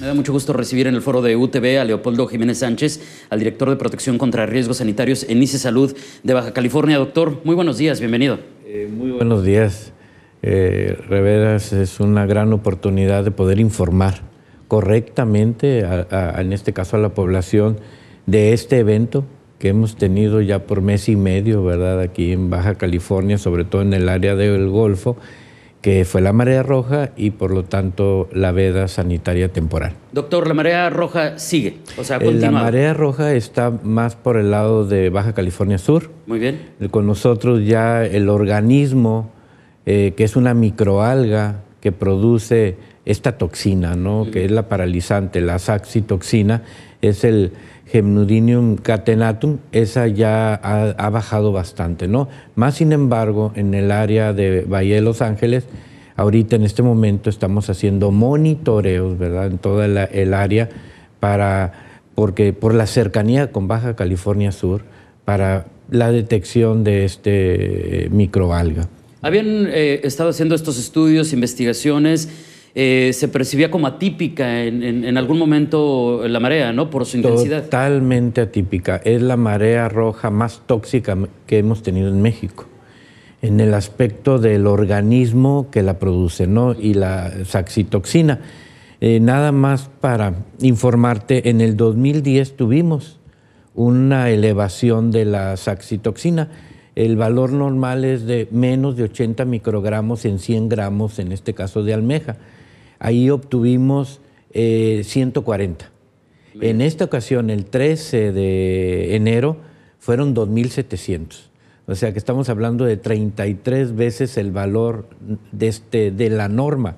Me da mucho gusto recibir en el foro de UTV a Leopoldo Jiménez Sánchez, al director de Protección contra Riesgos Sanitarios en ICE Salud de Baja California. Doctor, muy buenos días, bienvenido. Eh, muy buenos días. Eh, reveras, es una gran oportunidad de poder informar correctamente, en este caso a la población, de este evento que hemos tenido ya por mes y medio, ¿verdad? Aquí en Baja California, sobre todo en el área del Golfo que fue la marea roja y por lo tanto la veda sanitaria temporal. Doctor, la marea roja sigue, o sea, eh, La marea roja está más por el lado de Baja California Sur. Muy bien. Eh, con nosotros ya el organismo, eh, que es una microalga que produce esta toxina, ¿no? que es la paralizante, la saxitoxina, es el Gemnudinium catenatum, esa ya ha, bajado bastante. ¿no? Más sin embargo, en el área de Bahía de Los Ángeles, ahorita en este momento estamos haciendo monitoreos ¿verdad? en toda el área para, porque por la cercanía con Baja California Sur para la detección de este eh, microalga. Habían eh, estado haciendo estos estudios, investigaciones eh, se percibía como atípica en, algún momento la marea, ¿no? Por su intensidad. Totalmente atípica. Es la marea roja más tóxica que hemos tenido en México en el aspecto del organismo que la produce, ¿no? Y la saxitoxina. Eh, nada más para informarte, en el 2010 tuvimos una elevación de la saxitoxina. El valor normal es de menos de 80 microgramos en 100 gramos, en este caso de almeja ahí obtuvimos 140. Eh, en esta ocasión, el 13 de enero, fueron 2.700. O sea que estamos hablando de 33 veces el valor este, de, la norma.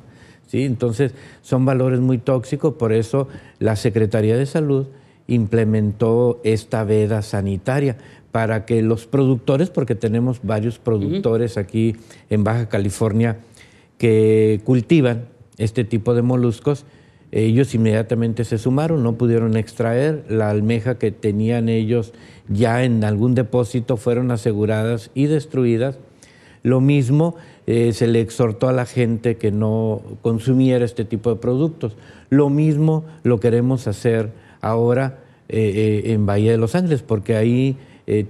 ¿sí? Entonces, son valores muy tóxicos, por eso la Secretaría de Salud implementó esta veda sanitaria para que los productores, porque tenemos varios productores aquí en Baja California que cultivan, este tipo de moluscos, ellos inmediatamente se sumaron, no pudieron extraer la almeja que tenían ellos ya en algún depósito, fueron aseguradas y destruidas. Lo mismo eh, se le exhortó a la gente que no consumiera este tipo de productos. Lo mismo lo queremos hacer ahora eh, eh, en Bahía de los Ángeles, porque ahí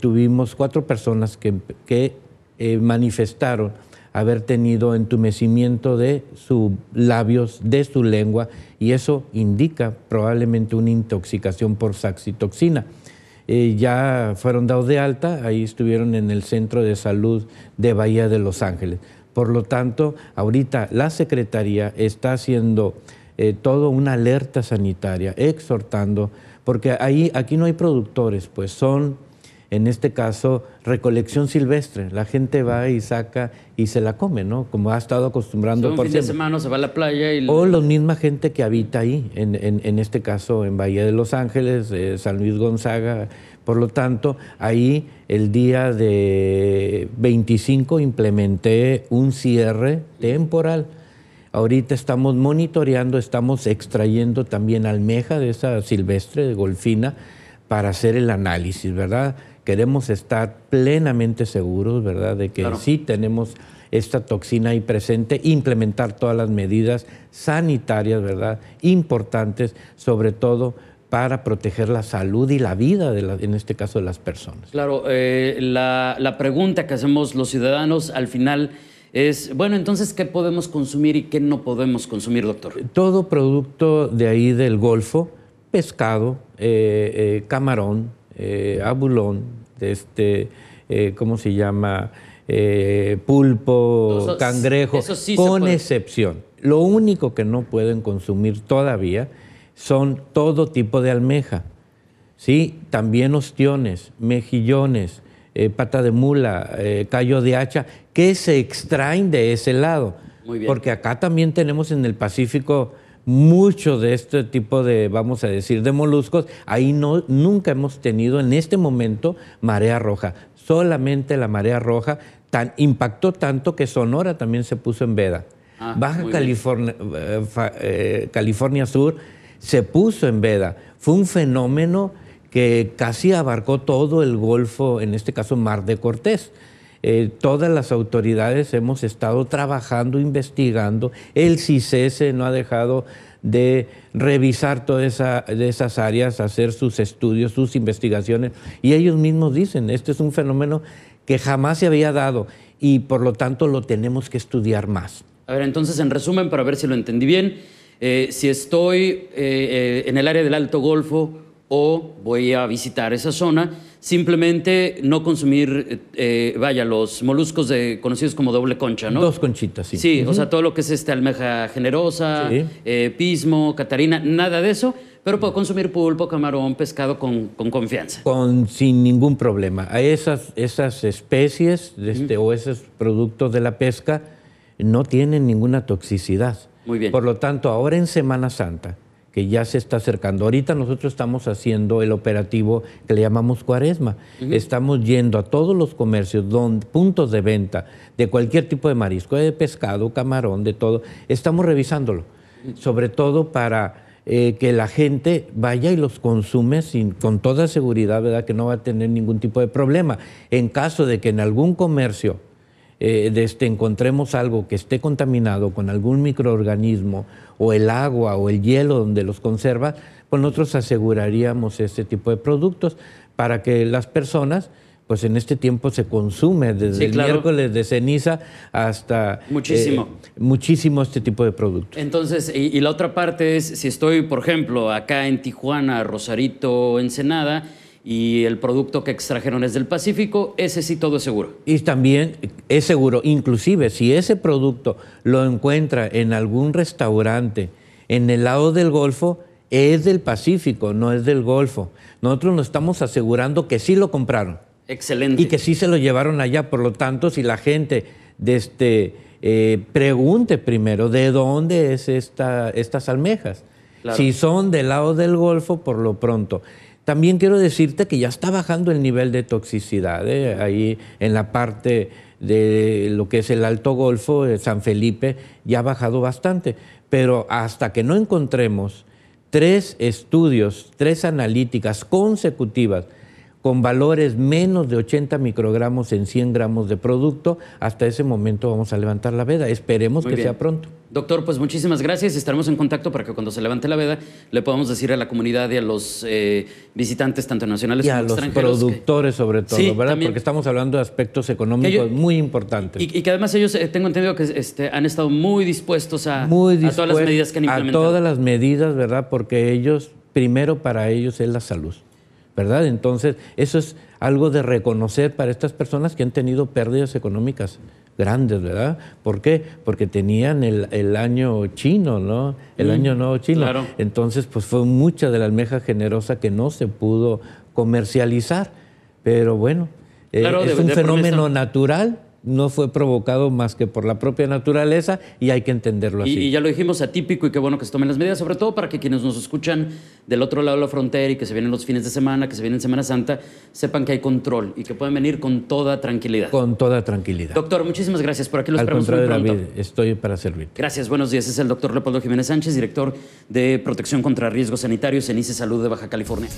tuvimos cuatro personas que, que manifestaron haber tenido entumecimiento de sus labios, de su lengua, y eso indica probablemente una intoxicación por saxitoxina. Eh, ya fueron dados de alta, ahí estuvieron en el centro de salud de Bahía de Los Ángeles. Por lo tanto, ahorita la Secretaría está haciendo eh, todo toda una alerta sanitaria, exhortando, porque ahí, aquí no hay productores, pues son en este caso, recolección silvestre. La gente va y saca y se la come, ¿no? Como ha estado acostumbrando. por fin de semana se va a la playa y... O la misma gente que habita ahí, en, este caso en Bahía de Los Ángeles, eh, San Luis Gonzaga. Por lo tanto, ahí el día de 25 implementé un cierre temporal. Ahorita estamos monitoreando, estamos extrayendo también almeja de esa silvestre, de golfina, para hacer el análisis, ¿verdad? queremos estar plenamente seguros, ¿verdad?, de que sí tenemos esta toxina ahí presente, implementar todas las medidas sanitarias, ¿verdad?, importantes, sobre todo para proteger la salud y la vida, de la, en este caso, de las personas. Claro, eh, la, pregunta que hacemos los ciudadanos al final es, bueno, entonces, ¿qué podemos consumir y qué no podemos consumir, doctor? Todo producto de ahí del Golfo, pescado, eh, eh, camarón, abulón, este, eh, ¿cómo se llama? Eh, pulpo, cangrejo, con excepción. Lo único que no pueden consumir todavía son todo tipo de almeja, ¿sí? También ostiones, mejillones, eh, pata de mula, callo de hacha, que se extraen de ese lado. Porque acá también tenemos en el Pacífico mucho de este tipo de, vamos a decir, de moluscos, ahí no, nunca hemos tenido en este momento marea roja. Solamente la marea roja tan, impactó tanto que Sonora también se puso en veda. Ah, Baja California, eh, eh, California Sur se puso en veda. Fue un fenómeno que casi abarcó todo el Golfo, en este caso Mar de Cortés. Eh, todas las autoridades hemos estado trabajando, investigando. El CISS no ha dejado de revisar todas esas áreas, hacer sus estudios, sus investigaciones. Y ellos mismos dicen, este es un fenómeno que jamás se había dado y por lo tanto lo tenemos que estudiar más. A ver, entonces en resumen, para ver si lo entendí bien, eh, si estoy eh, en el área del Alto Golfo o voy a visitar esa zona, simplemente no consumir, eh, eh, vaya, los moluscos conocidos como doble concha, ¿no? Dos conchitas, sí. Sí, o sea, todo lo que es este almeja generosa, eh, pismo, catarina, nada de eso. Pero puedo consumir pulpo, camarón, pescado con, confianza. Con, sin ningún problema. A esas, esas especies este, o esos productos de la pesca no tienen ninguna toxicidad. Muy bien. Por lo tanto, ahora en Semana Santa, que ya se está acercando. Ahorita nosotros estamos haciendo el operativo que le llamamos cuaresma. Estamos yendo a todos los comercios, puntos de venta de cualquier tipo de marisco, de pescado, camarón, de todo. Estamos revisándolo, sobre todo para eh, que la gente vaya y los consume con toda seguridad, ¿verdad? Que no va a tener ningún tipo de problema. En caso de que en algún comercio eh, este, encontremos algo que esté contaminado con algún microorganismo o el agua o el hielo donde los conserva, pues nosotros aseguraríamos este tipo de productos para que las personas pues en este tiempo se consume desde el miércoles de ceniza hasta muchísimo eh, muchísimo este tipo de productos. Entonces, y, y la otra parte es si estoy, por ejemplo, acá en Tijuana, Rosarito, Ensenada, y el producto que extrajeron es del Pacífico, ese sí todo es seguro. Y también es seguro, inclusive si ese producto lo encuentra en algún restaurante en el lado del Golfo, es del Pacífico, no es del Golfo. Nosotros nos estamos asegurando que sí lo compraron. Excelente. Y que sí se lo llevaron allá. Por lo tanto, si la gente de este, eh, pregunte primero de dónde es esta, estas almejas. Si son del lado del Golfo, por lo pronto. También quiero decirte que ya está bajando el nivel de toxicidad. ¿eh? Ahí en la parte de lo que es el Alto Golfo, eh, San Felipe, ya ha bajado bastante. Pero hasta que no encontremos tres estudios, tres analíticas consecutivas, con valores menos de 80 microgramos en 100 gramos de producto. Hasta ese momento vamos a levantar la veda. Esperemos que sea pronto. Doctor, pues muchísimas gracias. Estaremos en contacto para que cuando se levante la veda le podamos decir a la comunidad y a los eh, visitantes, tanto nacionales como a los productores, sobre todo, ¿verdad? Porque estamos hablando de aspectos económicos muy importantes. Y, que además ellos, eh, tengo entendido que este, han estado muy dispuestos, a, muy a todas las medidas que han implementado. A todas las medidas, ¿verdad? Porque ellos, primero para ellos es la salud. Entonces, eso es algo de reconocer para estas personas que han tenido pérdidas económicas grandes, ¿verdad? ¿Por qué? Porque tenían el, el año chino, ¿no? El mm, año nuevo chino. Entonces, pues fue mucha de la almeja generosa que no se pudo comercializar. Pero bueno, eh, es un fenómeno natural no fue provocado más que por la propia naturaleza y hay que entenderlo así. Y, ya lo dijimos, atípico y qué bueno que se tomen las medidas, sobre todo para que quienes nos escuchan del otro lado de la frontera y que se vienen los fines de semana, que se vienen Semana Santa, sepan que hay control y que pueden venir con toda tranquilidad. Con toda tranquilidad. Doctor, muchísimas gracias. Por aquí los Al estoy para servirte. Gracias, buenos días. Es el doctor Leopoldo Jiménez Sánchez, director de Protección contra Riesgos Sanitarios en ICE Salud de Baja California.